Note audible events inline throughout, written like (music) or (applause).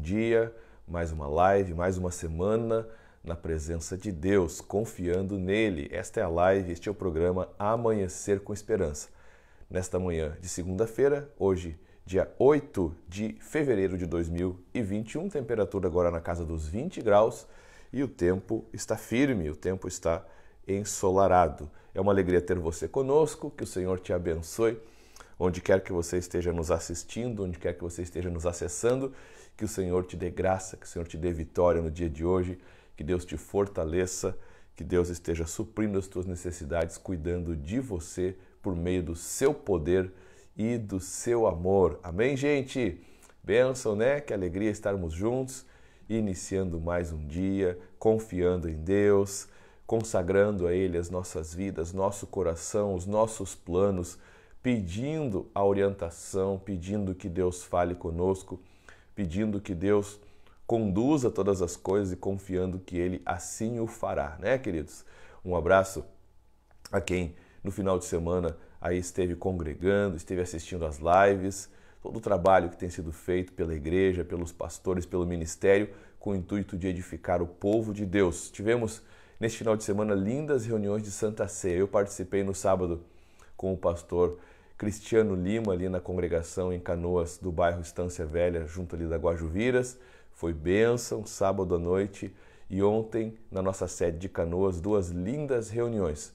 dia, mais uma live, mais uma semana na presença de Deus, confiando nele. Esta é a live, este é o programa Amanhecer com Esperança. Nesta manhã de segunda-feira, hoje, dia 8 de fevereiro de 2021, temperatura agora na casa dos 20 graus e o tempo está firme, o tempo está ensolarado. É uma alegria ter você conosco, que o Senhor te abençoe onde quer que você esteja nos assistindo, onde quer que você esteja nos acessando que o Senhor te dê graça, que o Senhor te dê vitória no dia de hoje, que Deus te fortaleça, que Deus esteja suprindo as tuas necessidades, cuidando de você por meio do seu poder e do seu amor. Amém, gente? Benção, né? Que alegria estarmos juntos, iniciando mais um dia, confiando em Deus, consagrando a Ele as nossas vidas, nosso coração, os nossos planos, pedindo a orientação, pedindo que Deus fale conosco pedindo que Deus conduza todas as coisas e confiando que Ele assim o fará, né, queridos? Um abraço a quem no final de semana aí esteve congregando, esteve assistindo às lives, todo o trabalho que tem sido feito pela igreja, pelos pastores, pelo ministério, com o intuito de edificar o povo de Deus. Tivemos neste final de semana lindas reuniões de Santa Ceia. Eu participei no sábado com o pastor Cristiano Lima, ali na congregação em Canoas do bairro Estância Velha, junto ali da Guajuviras. Foi bênção, sábado à noite e ontem na nossa sede de Canoas, duas lindas reuniões.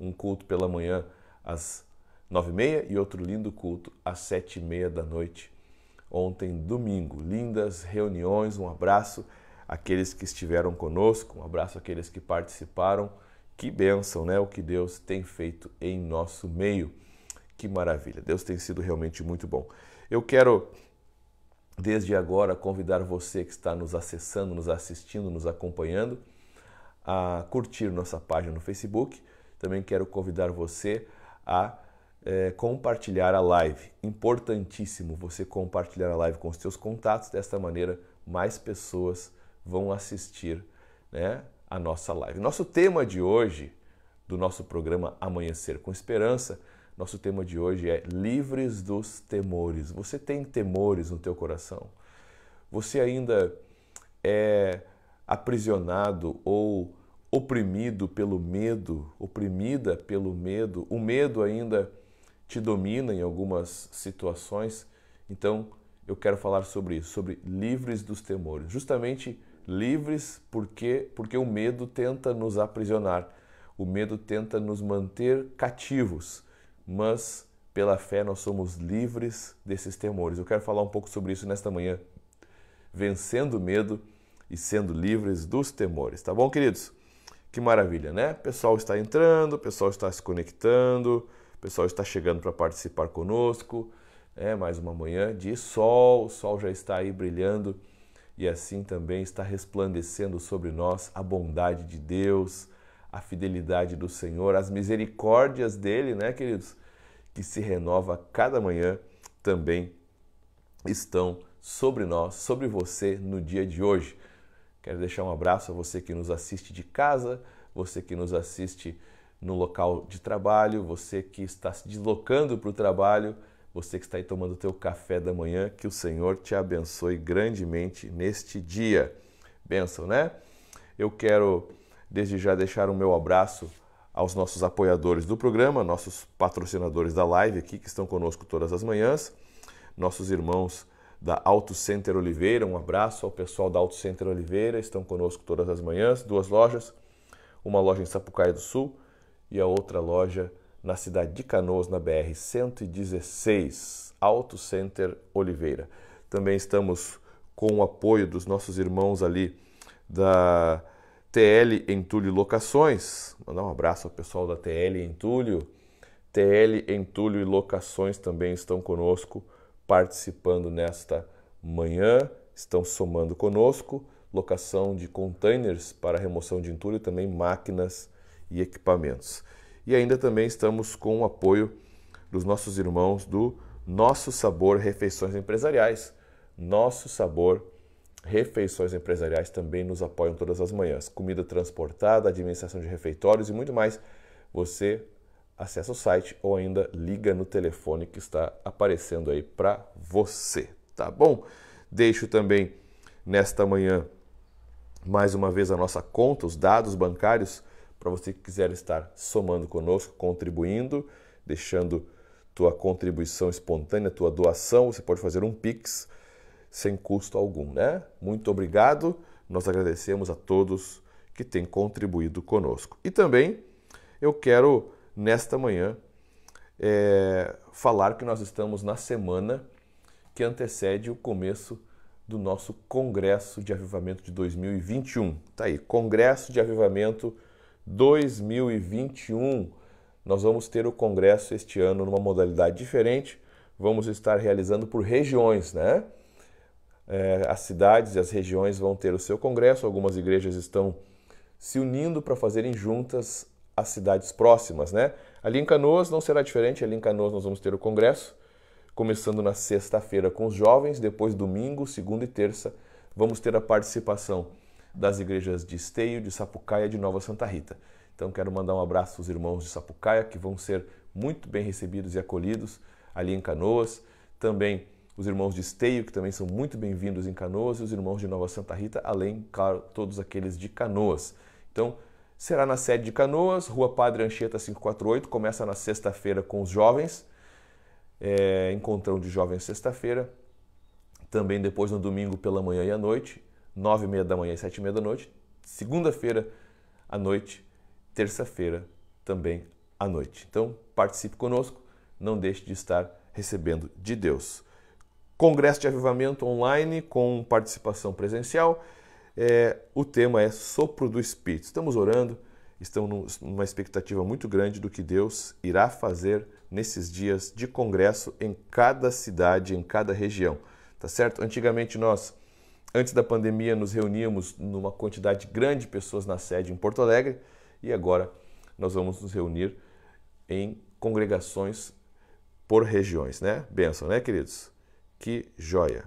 Um culto pela manhã às nove e meia e outro lindo culto às sete e meia da noite. Ontem, domingo, lindas reuniões, um abraço àqueles que estiveram conosco, um abraço àqueles que participaram. Que bênção, né? O que Deus tem feito em nosso meio. Que maravilha! Deus tem sido realmente muito bom. Eu quero, desde agora, convidar você que está nos acessando, nos assistindo, nos acompanhando, a curtir nossa página no Facebook. Também quero convidar você a é, compartilhar a live. Importantíssimo você compartilhar a live com os seus contatos. Desta maneira, mais pessoas vão assistir né, a nossa live. Nosso tema de hoje, do nosso programa Amanhecer com Esperança, nosso tema de hoje é livres dos temores. Você tem temores no teu coração? Você ainda é aprisionado ou oprimido pelo medo, oprimida pelo medo. O medo ainda te domina em algumas situações. Então, eu quero falar sobre isso, sobre livres dos temores. Justamente livres porque porque o medo tenta nos aprisionar. O medo tenta nos manter cativos mas pela fé nós somos livres desses temores. Eu quero falar um pouco sobre isso nesta manhã. Vencendo o medo e sendo livres dos temores, tá bom, queridos? Que maravilha, né? O pessoal está entrando, o pessoal está se conectando, o pessoal está chegando para participar conosco. É mais uma manhã de sol, o sol já está aí brilhando e assim também está resplandecendo sobre nós a bondade de Deus, a fidelidade do Senhor, as misericórdias dele, né, queridos, que se renova a cada manhã também estão sobre nós, sobre você no dia de hoje. Quero deixar um abraço a você que nos assiste de casa, você que nos assiste no local de trabalho, você que está se deslocando para o trabalho, você que está aí tomando o teu café da manhã, que o Senhor te abençoe grandemente neste dia. Benção, né? Eu quero Desde já deixar o meu abraço aos nossos apoiadores do programa, nossos patrocinadores da live aqui que estão conosco todas as manhãs, nossos irmãos da Auto Center Oliveira, um abraço ao pessoal da Auto Center Oliveira, estão conosco todas as manhãs, duas lojas, uma loja em Sapucaia do Sul e a outra loja na cidade de Canoas, na BR 116, Auto Center Oliveira. Também estamos com o apoio dos nossos irmãos ali da TL Entulho Locações. Mandar um abraço ao pessoal da TL Entulho. TL Entulho e Locações também estão conosco, participando nesta manhã, estão somando conosco. Locação de containers para remoção de entulho, também máquinas e equipamentos. E ainda também estamos com o apoio dos nossos irmãos do Nosso Sabor Refeições Empresariais. Nosso Sabor Refeições refeições empresariais também nos apoiam todas as manhãs. Comida transportada, administração de refeitórios e muito mais. Você acessa o site ou ainda liga no telefone que está aparecendo aí para você, tá bom? Deixo também nesta manhã mais uma vez a nossa conta, os dados bancários para você que quiser estar somando conosco, contribuindo, deixando tua contribuição espontânea, tua doação, você pode fazer um Pix sem custo algum, né? Muito obrigado. Nós agradecemos a todos que têm contribuído conosco. E também eu quero nesta manhã é, falar que nós estamos na semana que antecede o começo do nosso Congresso de Avivamento de 2021. Tá aí, Congresso de Avivamento 2021. Nós vamos ter o congresso este ano numa modalidade diferente. Vamos estar realizando por regiões, né? É, as cidades e as regiões vão ter o seu congresso, algumas igrejas estão se unindo para fazerem juntas as cidades próximas, né? Ali em Canoas não será diferente, ali em Canoas nós vamos ter o congresso, começando na sexta-feira com os jovens, depois domingo, segunda e terça vamos ter a participação das igrejas de Esteio, de Sapucaia e de Nova Santa Rita. Então quero mandar um abraço aos irmãos de Sapucaia que vão ser muito bem recebidos e acolhidos ali em Canoas, também os irmãos de Esteio, que também são muito bem-vindos em Canoas, e os irmãos de Nova Santa Rita, além, claro, todos aqueles de Canoas. Então, será na sede de Canoas, Rua Padre Anchieta 548, começa na sexta-feira com os jovens, é, encontrão de jovens sexta-feira, também depois no domingo pela manhã e à noite, nove e meia da manhã e sete e meia da noite, segunda-feira à noite, terça-feira também à noite. Então, participe conosco, não deixe de estar recebendo de Deus. Congresso de Avivamento online com participação presencial. É, o tema é Sopro do Espírito. Estamos orando, estamos numa expectativa muito grande do que Deus irá fazer nesses dias de congresso em cada cidade, em cada região. Tá certo? Antigamente nós, antes da pandemia, nos reuníamos numa quantidade grande de pessoas na sede em Porto Alegre e agora nós vamos nos reunir em congregações por regiões, né? Benção, né, queridos? Que joia!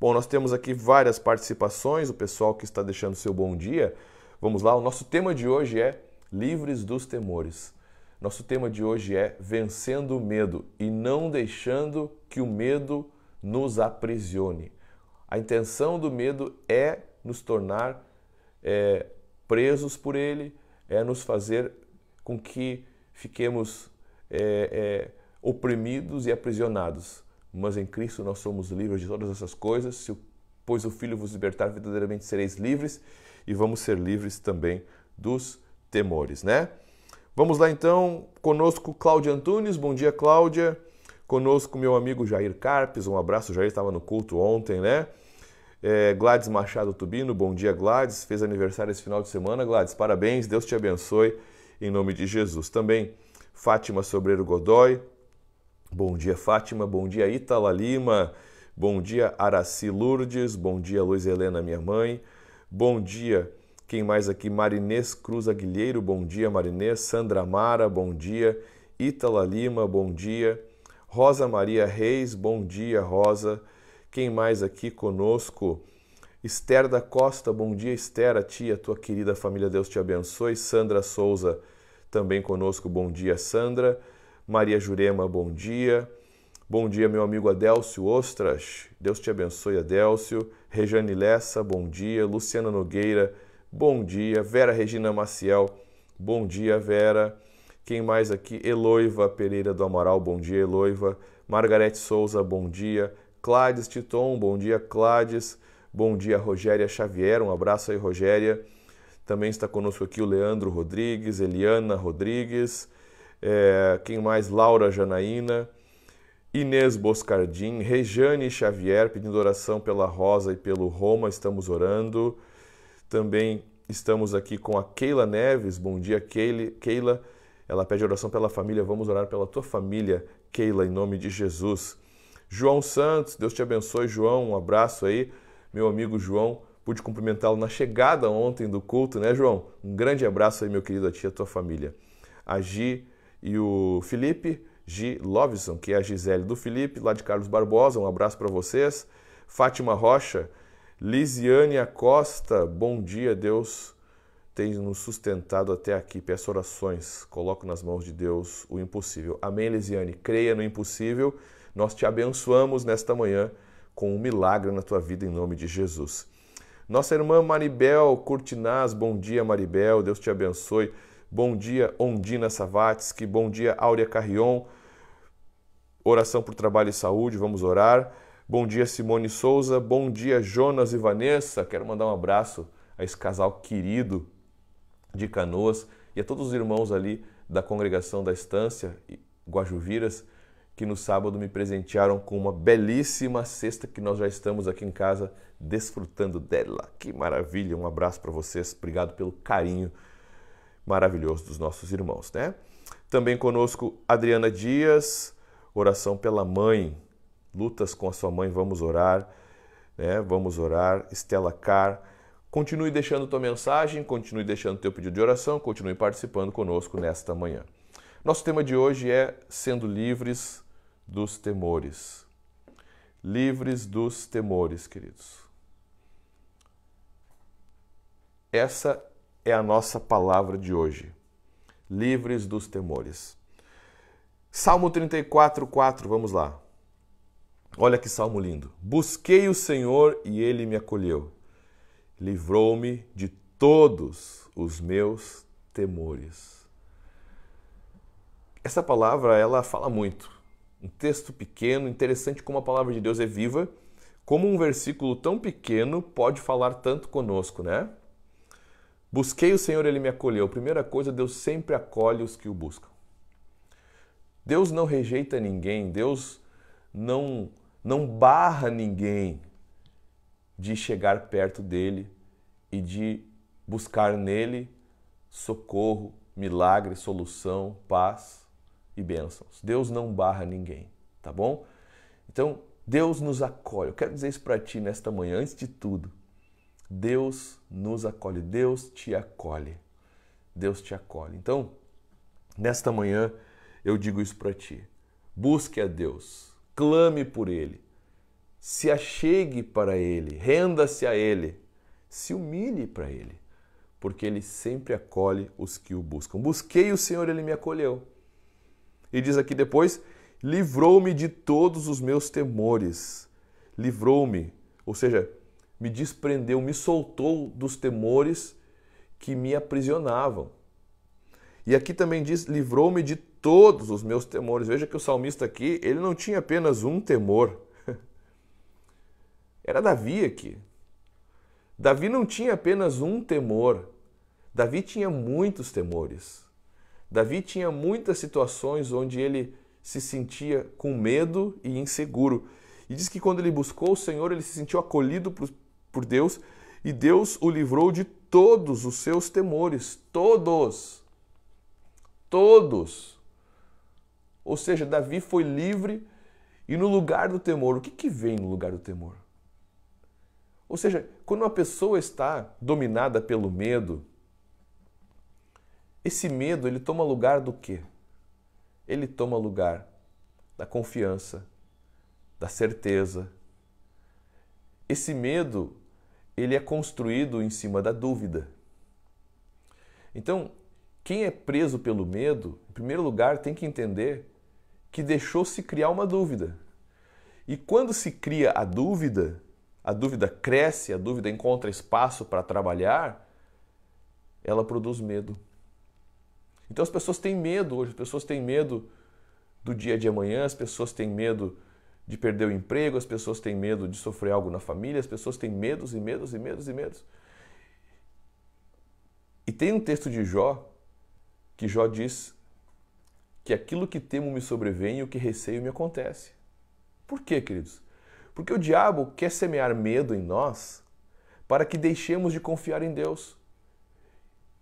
Bom, nós temos aqui várias participações, o pessoal que está deixando seu bom dia. Vamos lá, o nosso tema de hoje é Livres dos Temores. Nosso tema de hoje é Vencendo o Medo e não deixando que o medo nos aprisione. A intenção do medo é nos tornar é, presos por ele, é nos fazer com que fiquemos é, é, oprimidos e aprisionados mas em Cristo nós somos livres de todas essas coisas. Se, pois o Filho vos libertar, verdadeiramente sereis livres e vamos ser livres também dos temores, né? Vamos lá então, conosco Cláudia Antunes, bom dia Cláudia. Conosco meu amigo Jair Carpes, um abraço, o Jair estava no culto ontem, né? É, Gladys Machado Tubino, bom dia Gladys, fez aniversário esse final de semana, Gladys, parabéns, Deus te abençoe, em nome de Jesus. Também Fátima Sobreiro Godoy, Bom dia, Fátima. Bom dia, Itala Lima. Bom dia, Araci Lourdes. Bom dia, Luiz Helena, minha mãe. Bom dia, quem mais aqui? Marinês Cruz Aguilheiro. Bom dia, Marinês. Sandra Mara. Bom dia. Itala Lima. Bom dia. Rosa Maria Reis. Bom dia, Rosa. Quem mais aqui conosco? Esther da Costa. Bom dia, Esther. A tia, tua querida família, Deus te abençoe. Sandra Souza também conosco. Bom dia, Sandra. Maria Jurema, bom dia. Bom dia, meu amigo Adélcio Ostras. Deus te abençoe, Adélcio. Rejane Lessa, bom dia. Luciana Nogueira, bom dia. Vera Regina Maciel, bom dia, Vera. Quem mais aqui? Eloiva Pereira do Amaral, bom dia, Eloiva. Margarete Souza, bom dia. Clades Titon, bom dia, Clades. Bom dia, Rogéria Xavier, um abraço aí, Rogéria. Também está conosco aqui o Leandro Rodrigues, Eliana Rodrigues, é, quem mais? Laura Janaína, Inês Boscardim, Rejane Xavier pedindo oração pela Rosa e pelo Roma, estamos orando. Também estamos aqui com a Keila Neves, bom dia Keila. Ela pede oração pela família, vamos orar pela tua família, Keila, em nome de Jesus. João Santos, Deus te abençoe, João, um abraço aí, meu amigo João. Pude cumprimentá-lo na chegada ontem do culto, né, João? Um grande abraço aí, meu querido, a ti e a tua família. Agi e o Felipe G. Lovison, que é a Gisele do Felipe, lá de Carlos Barbosa, um abraço para vocês. Fátima Rocha, Lisiane Acosta, bom dia, Deus tem nos sustentado até aqui. Peço orações, coloco nas mãos de Deus o impossível. Amém, Lisiane, creia no impossível. Nós te abençoamos nesta manhã com um milagre na tua vida em nome de Jesus. Nossa irmã Maribel Curtinaz, bom dia Maribel, Deus te abençoe. Bom dia, Ondina Savatsky. Bom dia, Áurea Carrion. Oração por trabalho e saúde, vamos orar. Bom dia, Simone Souza. Bom dia, Jonas e Vanessa. Quero mandar um abraço a esse casal querido de Canoas e a todos os irmãos ali da congregação da Estância Guajuviras que no sábado me presentearam com uma belíssima cesta que nós já estamos aqui em casa desfrutando dela. Que maravilha! Um abraço para vocês. Obrigado pelo carinho maravilhoso dos nossos irmãos, né? Também conosco Adriana Dias, oração pela mãe, lutas com a sua mãe, vamos orar, né? Vamos orar. Estela Car, continue deixando tua mensagem, continue deixando teu pedido de oração, continue participando conosco nesta manhã. Nosso tema de hoje é sendo livres dos temores. Livres dos temores, queridos. Essa é a nossa palavra de hoje. Livres dos temores. Salmo 34, 4, vamos lá. Olha que salmo lindo. Busquei o Senhor e ele me acolheu. Livrou-me de todos os meus temores. Essa palavra, ela fala muito. Um texto pequeno, interessante como a palavra de Deus é viva, como um versículo tão pequeno pode falar tanto conosco, né? Busquei o Senhor, ele me acolheu. Primeira coisa, Deus sempre acolhe os que o buscam. Deus não rejeita ninguém, Deus não não barra ninguém de chegar perto dele e de buscar nele socorro, milagre, solução, paz e bênçãos. Deus não barra ninguém, tá bom? Então, Deus nos acolhe. Eu quero dizer isso para ti nesta manhã, antes de tudo. Deus nos acolhe, Deus te acolhe. Deus te acolhe. Então, nesta manhã eu digo isso para ti. Busque a Deus, clame por ele, se achegue para ele, renda-se a ele, se humilhe para ele, porque ele sempre acolhe os que o buscam. Busquei o Senhor, ele me acolheu. E diz aqui depois: livrou-me de todos os meus temores. Livrou-me, ou seja, me desprendeu, me soltou dos temores que me aprisionavam. E aqui também diz: livrou-me de todos os meus temores. Veja que o salmista aqui, ele não tinha apenas um temor. (laughs) Era Davi aqui. Davi não tinha apenas um temor. Davi tinha muitos temores. Davi tinha muitas situações onde ele se sentia com medo e inseguro. E diz que quando ele buscou o Senhor, ele se sentiu acolhido por Deus e Deus o livrou de todos os seus temores, todos. Todos. Ou seja, Davi foi livre e no lugar do temor, o que, que vem no lugar do temor? Ou seja, quando uma pessoa está dominada pelo medo, esse medo ele toma lugar do quê? Ele toma lugar da confiança, da certeza, esse medo, ele é construído em cima da dúvida. Então, quem é preso pelo medo, em primeiro lugar, tem que entender que deixou-se criar uma dúvida. E quando se cria a dúvida, a dúvida cresce, a dúvida encontra espaço para trabalhar, ela produz medo. Então as pessoas têm medo hoje, as pessoas têm medo do dia de amanhã, as pessoas têm medo de perder o emprego, as pessoas têm medo de sofrer algo na família, as pessoas têm medos e medos e medos e medos. E tem um texto de Jó que Jó diz que aquilo que temo me sobrevém e o que receio me acontece. Por quê, queridos? Porque o diabo quer semear medo em nós para que deixemos de confiar em Deus.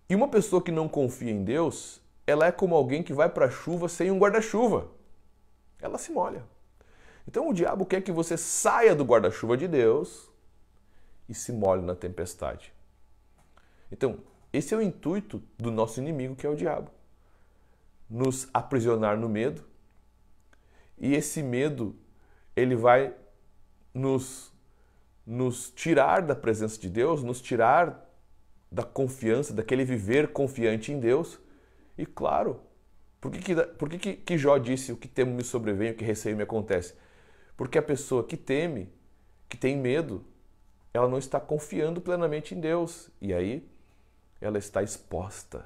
E uma pessoa que não confia em Deus, ela é como alguém que vai para a chuva sem um guarda-chuva. Ela se molha. Então o diabo quer que você saia do guarda-chuva de Deus e se molhe na tempestade. Então, esse é o intuito do nosso inimigo, que é o diabo. Nos aprisionar no medo. E esse medo, ele vai nos, nos tirar da presença de Deus, nos tirar da confiança, daquele viver confiante em Deus. E claro, por que, que, por que, que, que Jó disse o que temo me sobrevém, o que receio me acontece? Porque a pessoa que teme, que tem medo, ela não está confiando plenamente em Deus. E aí ela está exposta,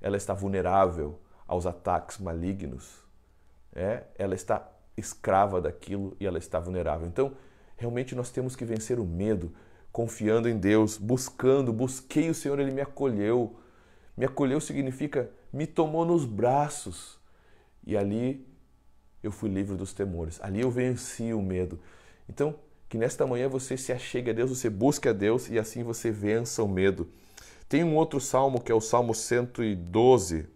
ela está vulnerável aos ataques malignos, é? ela está escrava daquilo e ela está vulnerável. Então, realmente nós temos que vencer o medo, confiando em Deus, buscando, busquei o Senhor, ele me acolheu. Me acolheu significa me tomou nos braços. E ali eu fui livre dos temores. Ali eu venci o medo. Então, que nesta manhã você se achegue a Deus, você busque a Deus e assim você vença o medo. Tem um outro salmo que é o Salmo 112.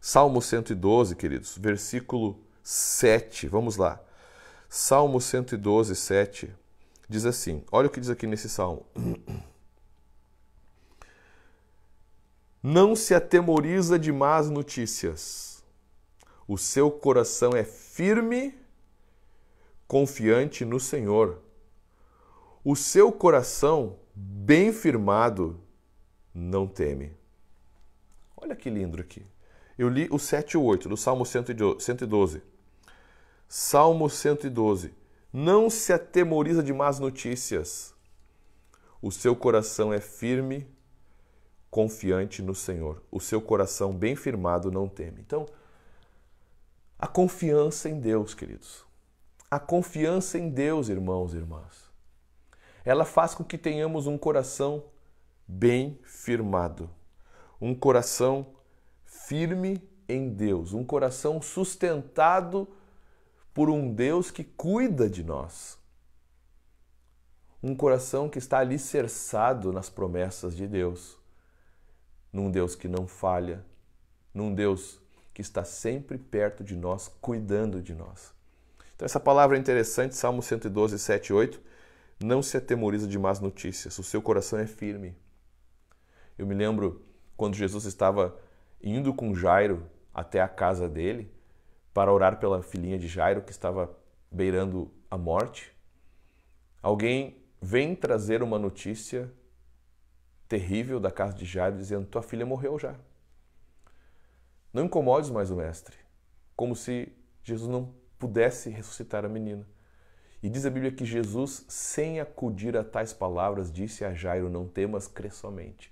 Salmo 112, queridos, versículo 7. Vamos lá. Salmo 112, 7 diz assim: Olha o que diz aqui nesse salmo. (clears throat) Não se atemoriza de más notícias o seu coração é firme, confiante no Senhor. O seu coração, bem firmado, não teme. Olha que lindo aqui. Eu li o 7 e o 8 do Salmo 112. Salmo 112. Não se atemoriza de más notícias. O seu coração é firme, confiante no Senhor. O seu coração bem firmado não teme. Então, a confiança em Deus, queridos. A confiança em Deus, irmãos e irmãs. Ela faz com que tenhamos um coração bem firmado, um coração firme em Deus, um coração sustentado por um Deus que cuida de nós. Um coração que está alicerçado nas promessas de Deus, num Deus que não falha, num Deus que está sempre perto de nós, cuidando de nós. Então, essa palavra é interessante, Salmo 112, 7, 8. Não se atemoriza de más notícias, o seu coração é firme. Eu me lembro quando Jesus estava indo com Jairo até a casa dele para orar pela filhinha de Jairo que estava beirando a morte. Alguém vem trazer uma notícia terrível da casa de Jairo dizendo: Tua filha morreu já. Não incomodes mais o mestre. Como se Jesus não pudesse ressuscitar a menina. E diz a Bíblia que Jesus, sem acudir a tais palavras, disse a Jairo: Não temas, crê somente.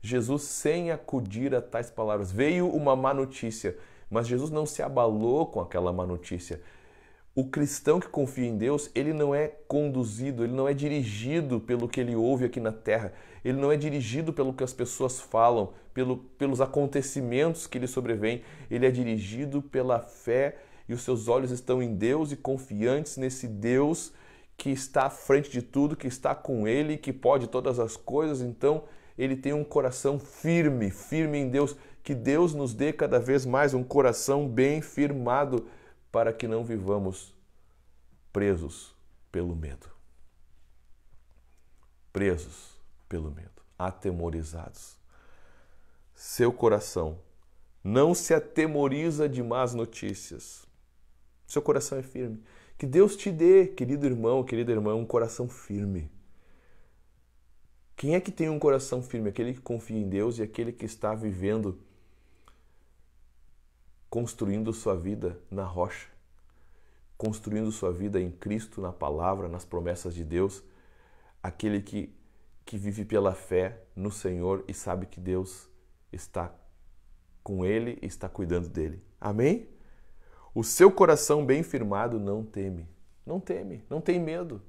Jesus, sem acudir a tais palavras, veio uma má notícia, mas Jesus não se abalou com aquela má notícia o cristão que confia em Deus, ele não é conduzido, ele não é dirigido pelo que ele ouve aqui na terra, ele não é dirigido pelo que as pessoas falam, pelo, pelos acontecimentos que lhe sobrevêm, ele é dirigido pela fé e os seus olhos estão em Deus e confiantes nesse Deus que está à frente de tudo, que está com ele, que pode todas as coisas, então ele tem um coração firme, firme em Deus. Que Deus nos dê cada vez mais um coração bem firmado para que não vivamos presos pelo medo. Presos pelo medo, atemorizados. Seu coração não se atemoriza de más notícias. Seu coração é firme. Que Deus te dê, querido irmão, querida irmã, um coração firme. Quem é que tem um coração firme? Aquele que confia em Deus e aquele que está vivendo construindo sua vida na rocha, construindo sua vida em Cristo, na palavra, nas promessas de Deus, aquele que, que vive pela fé no Senhor e sabe que Deus está com ele e está cuidando dele. Amém? O seu coração bem firmado não teme, não teme, não tem medo,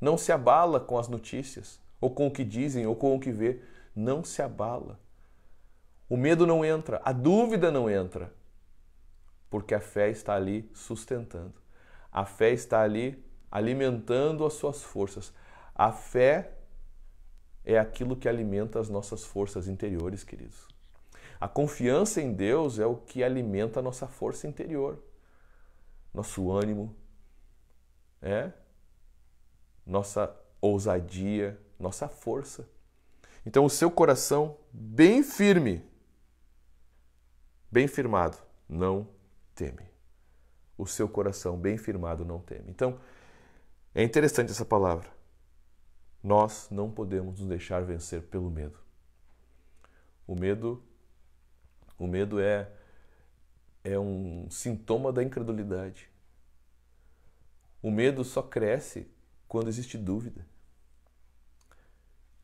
não se abala com as notícias, ou com o que dizem, ou com o que vê, não se abala. O medo não entra, a dúvida não entra, porque a fé está ali sustentando. A fé está ali alimentando as suas forças. A fé é aquilo que alimenta as nossas forças interiores, queridos. A confiança em Deus é o que alimenta a nossa força interior, nosso ânimo, é? nossa ousadia, nossa força. Então, o seu coração bem firme, bem firmado, não teme. O seu coração bem firmado não teme. Então, é interessante essa palavra. Nós não podemos nos deixar vencer pelo medo. O medo, o medo é é um sintoma da incredulidade. O medo só cresce quando existe dúvida.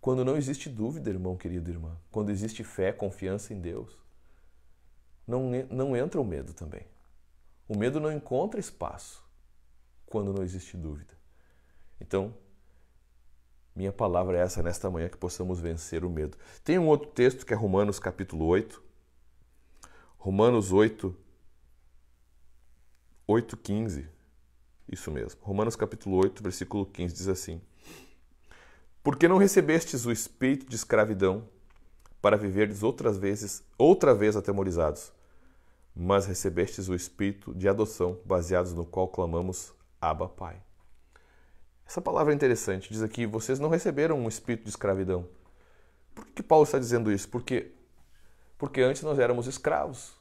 Quando não existe dúvida, irmão querido, irmã, quando existe fé, confiança em Deus, não, não entra o medo também. O medo não encontra espaço quando não existe dúvida. Então, minha palavra é essa nesta manhã que possamos vencer o medo. Tem um outro texto que é Romanos capítulo 8. Romanos 8 8:15. Isso mesmo. Romanos capítulo 8, versículo 15 diz assim: Porque não recebestes o espírito de escravidão para viverdes outras vezes, outra vez atemorizados, mas recebestes o Espírito de adoção, baseados no qual clamamos Abba Pai. Essa palavra é interessante, diz aqui, vocês não receberam um espírito de escravidão. Por que Paulo está dizendo isso? Porque, porque antes nós éramos escravos.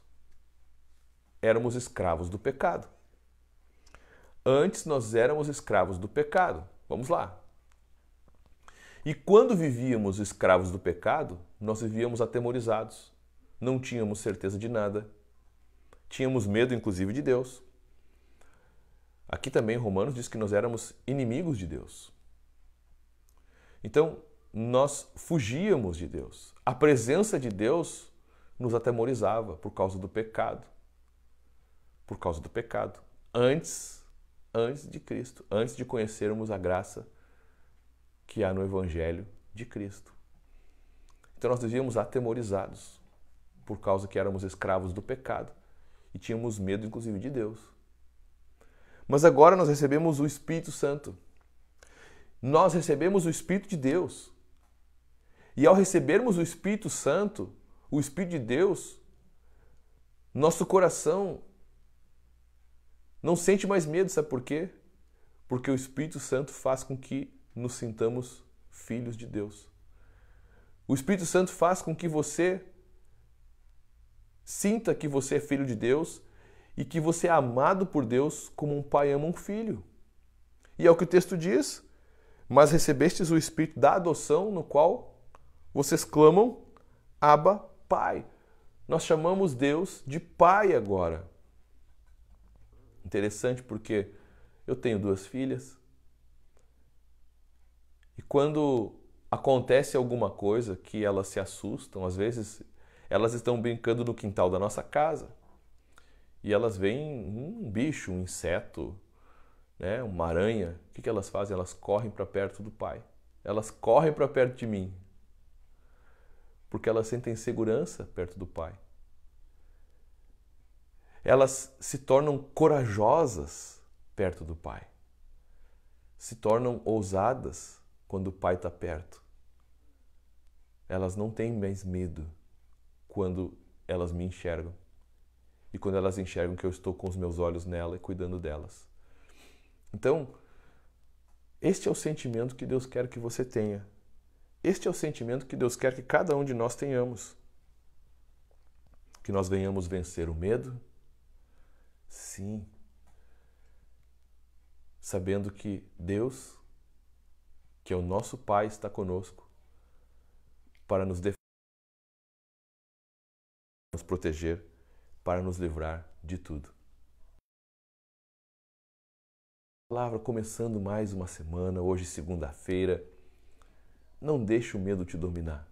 Éramos escravos do pecado. Antes nós éramos escravos do pecado. Vamos lá. E quando vivíamos escravos do pecado, nós vivíamos atemorizados. Não tínhamos certeza de nada, Tínhamos medo, inclusive, de Deus. Aqui também Romanos diz que nós éramos inimigos de Deus. Então, nós fugíamos de Deus. A presença de Deus nos atemorizava por causa do pecado. Por causa do pecado. Antes, antes de Cristo, antes de conhecermos a graça que há no evangelho de Cristo. Então nós vivíamos atemorizados por causa que éramos escravos do pecado e tínhamos medo, inclusive, de Deus. Mas agora nós recebemos o Espírito Santo. Nós recebemos o Espírito de Deus. E ao recebermos o Espírito Santo, o Espírito de Deus, nosso coração não sente mais medo, sabe por quê? Porque o Espírito Santo faz com que nos sintamos filhos de Deus. O Espírito Santo faz com que você Sinta que você é filho de Deus e que você é amado por Deus como um pai ama um filho. E é o que o texto diz: Mas recebestes o espírito da adoção, no qual vocês clamam, Abba, Pai. Nós chamamos Deus de Pai agora. Interessante porque eu tenho duas filhas. E quando acontece alguma coisa que elas se assustam, às vezes elas estão brincando no quintal da nossa casa e elas veem um bicho, um inseto, né, uma aranha. O que, que elas fazem? Elas correm para perto do pai. Elas correm para perto de mim. Porque elas sentem segurança perto do pai. Elas se tornam corajosas perto do pai. Se tornam ousadas quando o pai está perto. Elas não têm mais medo quando elas me enxergam e quando elas enxergam que eu estou com os meus olhos nela e cuidando delas. Então, este é o sentimento que Deus quer que você tenha. Este é o sentimento que Deus quer que cada um de nós tenhamos. Que nós venhamos vencer o medo? Sim. Sabendo que Deus, que é o nosso Pai, está conosco para nos defender nos proteger, para nos livrar de tudo. Palavra começando mais uma semana, hoje segunda-feira. Não deixe o medo te dominar.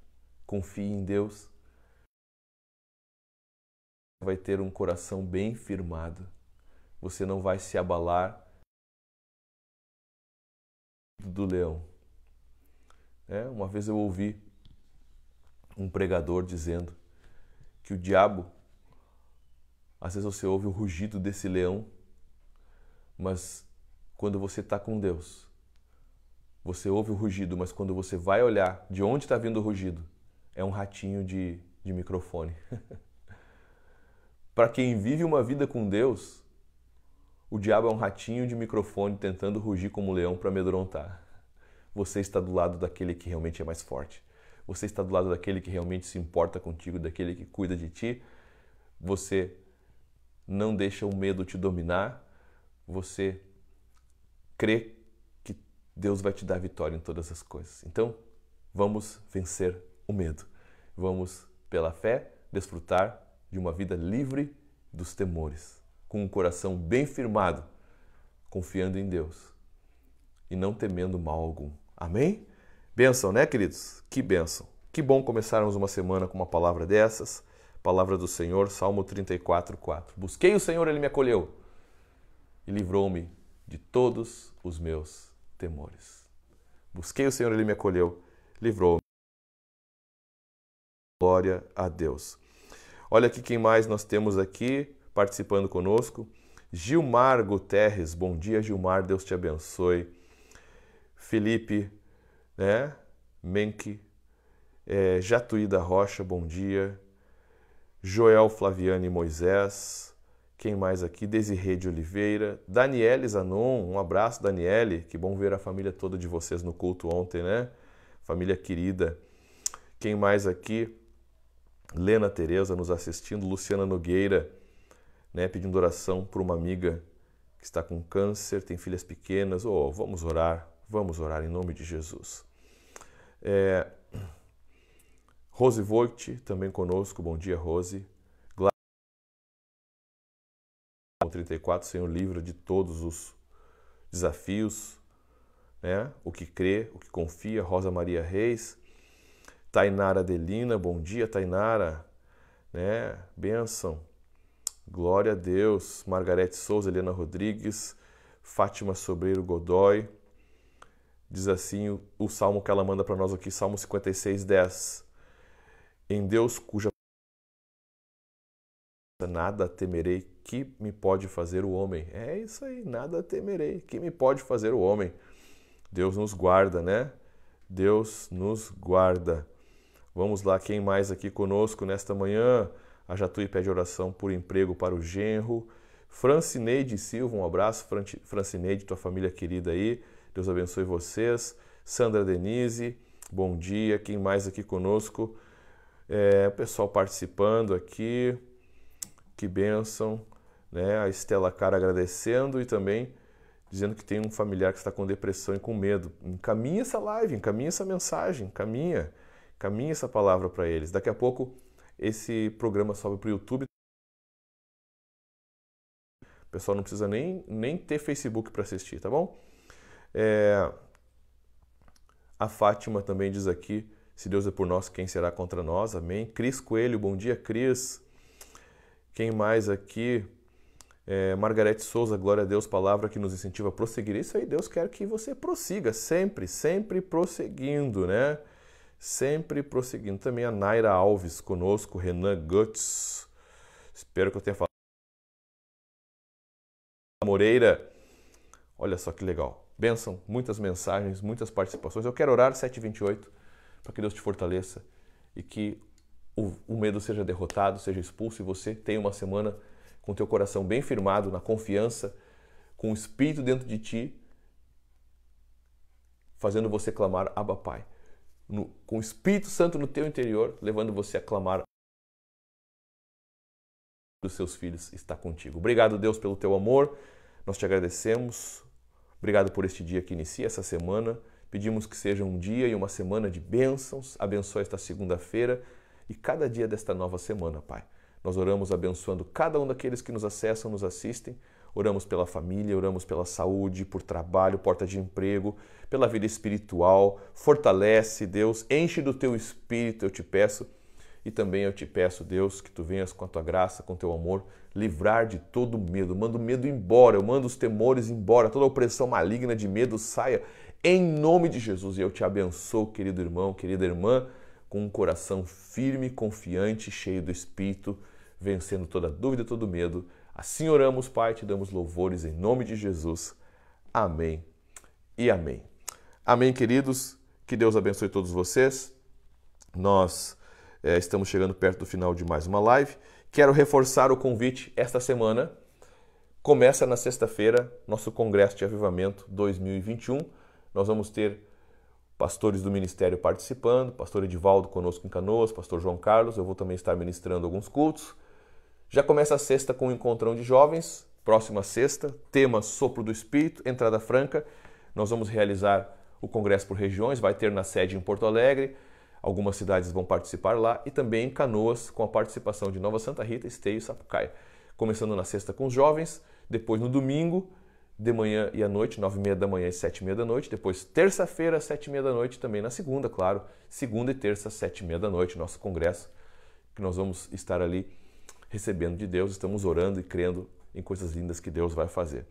Confie em Deus. Vai ter um coração bem firmado. Você não vai se abalar do leão. É, uma vez eu ouvi um pregador dizendo que o diabo, às vezes você ouve o rugido desse leão, mas quando você está com Deus, você ouve o rugido, mas quando você vai olhar de onde está vindo o rugido, é um ratinho de, de microfone. (laughs) Para quem vive uma vida com Deus, o diabo é um ratinho de microfone tentando rugir como leão para amedrontar. Você está do lado daquele que realmente é mais forte você está do lado daquele que realmente se importa contigo, daquele que cuida de ti, você não deixa o medo te dominar, você crê que Deus vai te dar vitória em todas as coisas. Então, vamos vencer o medo. Vamos, pela fé, desfrutar de uma vida livre dos temores, com um coração bem firmado, confiando em Deus e não temendo mal algum. Amém? Bênção, né, queridos? Que bênção. Que bom começarmos uma semana com uma palavra dessas. Palavra do Senhor, Salmo 34, 4. Busquei o Senhor, ele me acolheu e livrou-me de todos os meus temores. Busquei o Senhor, ele me acolheu, livrou-me. Glória a Deus. Olha aqui quem mais nós temos aqui participando conosco. Gilmar Guterres, bom dia, Gilmar, Deus te abençoe. Felipe né? Menck, é, Jatuí da Rocha, bom dia. Joel Flaviane Moisés, quem mais aqui? Desirê de Oliveira, Daniele Zanon, um abraço, Daniele, que bom ver a família toda de vocês no culto ontem, né? Família querida. Quem mais aqui? Lena Tereza nos assistindo, Luciana Nogueira, né, pedindo oração por uma amiga que está com câncer, tem filhas pequenas. Oh, vamos orar, vamos orar em nome de Jesus. É, Rose Voigt, também conosco. Bom dia, Rose. Gla 34, Senhor, livro de todos os desafios. Né? O que crê, o que confia. Rosa Maria Reis. Tainara Adelina, bom dia, Tainara. Né? Benção. Glória a Deus. Margarete Souza, Helena Rodrigues. Fátima Sobreiro Godoy. Diz assim o, o salmo que ela manda para nós aqui, Salmo 56, 10. Em Deus cuja nada temerei, que me pode fazer o homem? É isso aí, nada temerei, que me pode fazer o homem? Deus nos guarda, né? Deus nos guarda. Vamos lá, quem mais aqui conosco nesta manhã? A Jatui pede oração por emprego para o genro. Francineide Silva, um abraço, Francineide, tua família querida aí. Deus abençoe vocês. Sandra Denise, bom dia. Quem mais aqui conosco? É, pessoal participando aqui, que bênção. Né? A Estela Cara agradecendo e também dizendo que tem um familiar que está com depressão e com medo. Encaminha essa live, encaminha essa mensagem, encaminha, encaminha essa palavra para eles. Daqui a pouco esse programa sobe para o YouTube. O pessoal não precisa nem, nem ter Facebook para assistir, tá bom? É... A Fátima também diz aqui: se Deus é por nós, quem será contra nós? Amém. Cris Coelho, bom dia, Cris. Quem mais aqui? É, Margarete Souza, glória a Deus, palavra que nos incentiva a prosseguir. Isso aí, Deus quer que você prossiga, sempre, sempre prosseguindo, né? Sempre prosseguindo. Também a Naira Alves conosco, Renan Guts. Espero que eu tenha falado. Moreira, olha só que legal. Bênção, muitas mensagens, muitas participações. Eu quero orar 728 para que Deus te fortaleça e que o, o medo seja derrotado, seja expulso e você tenha uma semana com teu coração bem firmado, na confiança, com o Espírito dentro de ti, fazendo você clamar Abba Pai. No, com o Espírito Santo no teu interior, levando você a clamar dos seus filhos está contigo. Obrigado, Deus, pelo teu amor. Nós te agradecemos Obrigado por este dia que inicia essa semana. Pedimos que seja um dia e uma semana de bênçãos. Abençoe esta segunda-feira e cada dia desta nova semana, Pai. Nós oramos abençoando cada um daqueles que nos acessam, nos assistem. Oramos pela família, oramos pela saúde, por trabalho, porta de emprego, pela vida espiritual. Fortalece, Deus, enche do teu espírito, eu te peço. E também eu te peço, Deus, que tu venhas com a tua graça, com o teu amor, livrar de todo medo. mando o medo embora, eu mando os temores embora, toda opressão maligna de medo saia em nome de Jesus. E eu te abençoo, querido irmão, querida irmã, com um coração firme, confiante, cheio do Espírito, vencendo toda dúvida, todo medo. Assim oramos, Pai, te damos louvores em nome de Jesus. Amém e amém. Amém, queridos. Que Deus abençoe todos vocês. Nós é, estamos chegando perto do final de mais uma live. Quero reforçar o convite esta semana. Começa na sexta-feira nosso Congresso de Avivamento 2021. Nós vamos ter pastores do ministério participando, pastor Edivaldo conosco em Canoas, pastor João Carlos. Eu vou também estar ministrando alguns cultos. Já começa a sexta com o encontrão de jovens, próxima sexta, tema Sopro do Espírito, entrada franca. Nós vamos realizar o congresso por regiões, vai ter na sede em Porto Alegre, Algumas cidades vão participar lá e também em Canoas, com a participação de Nova Santa Rita, Esteio e Sapucaia. Começando na sexta com os jovens, depois no domingo, de manhã e à noite, nove e meia da manhã e sete e meia da noite. Depois, terça-feira, sete e meia da noite, também na segunda, claro. Segunda e terça, sete e meia da noite, nosso congresso, que nós vamos estar ali recebendo de Deus. Estamos orando e crendo em coisas lindas que Deus vai fazer.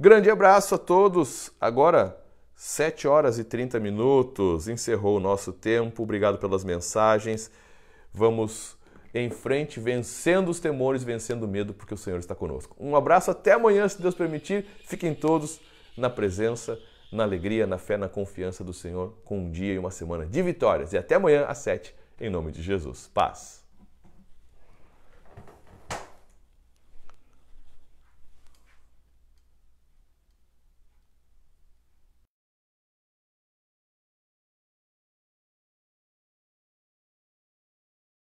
Grande abraço a todos. Agora, 7 horas e 30 minutos, encerrou o nosso tempo. Obrigado pelas mensagens. Vamos em frente, vencendo os temores, vencendo o medo, porque o Senhor está conosco. Um abraço, até amanhã, se Deus permitir. Fiquem todos na presença, na alegria, na fé, na confiança do Senhor, com um dia e uma semana de vitórias. E até amanhã, às 7, em nome de Jesus. Paz.